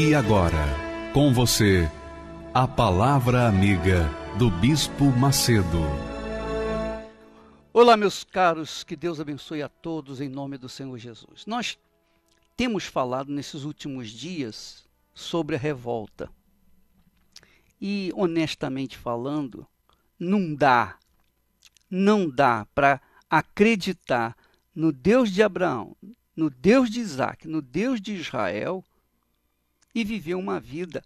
E agora, com você, a Palavra Amiga do Bispo Macedo. Olá, meus caros, que Deus abençoe a todos em nome do Senhor Jesus. Nós temos falado nesses últimos dias sobre a revolta. E, honestamente falando, não dá, não dá para acreditar no Deus de Abraão, no Deus de Isaac, no Deus de Israel e viveu uma vida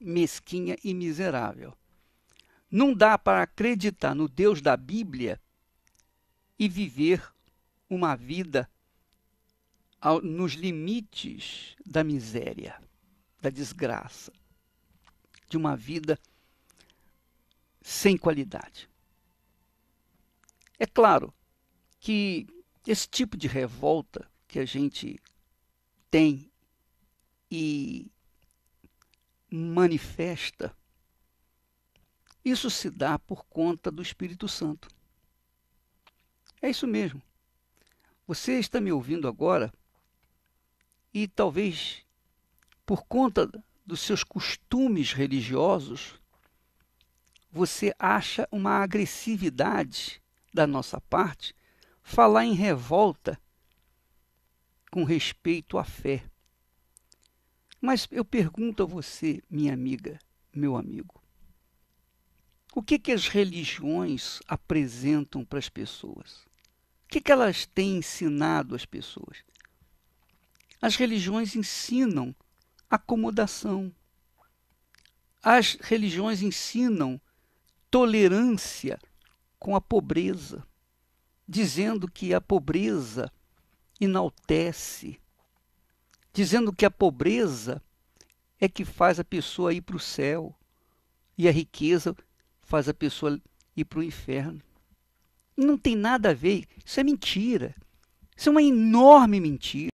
mesquinha e miserável. Não dá para acreditar no Deus da Bíblia e viver uma vida nos limites da miséria, da desgraça, de uma vida sem qualidade. É claro que esse tipo de revolta que a gente tem e manifesta, isso se dá por conta do Espírito Santo. É isso mesmo. Você está me ouvindo agora e talvez por conta dos seus costumes religiosos, você acha uma agressividade da nossa parte falar em revolta com respeito à fé. Mas eu pergunto a você, minha amiga, meu amigo, o que, que as religiões apresentam para as pessoas? O que, que elas têm ensinado às pessoas? As religiões ensinam acomodação. As religiões ensinam tolerância com a pobreza, dizendo que a pobreza enaltece dizendo que a pobreza é que faz a pessoa ir para o céu e a riqueza faz a pessoa ir para o inferno. Não tem nada a ver, isso é mentira. Isso é uma enorme mentira.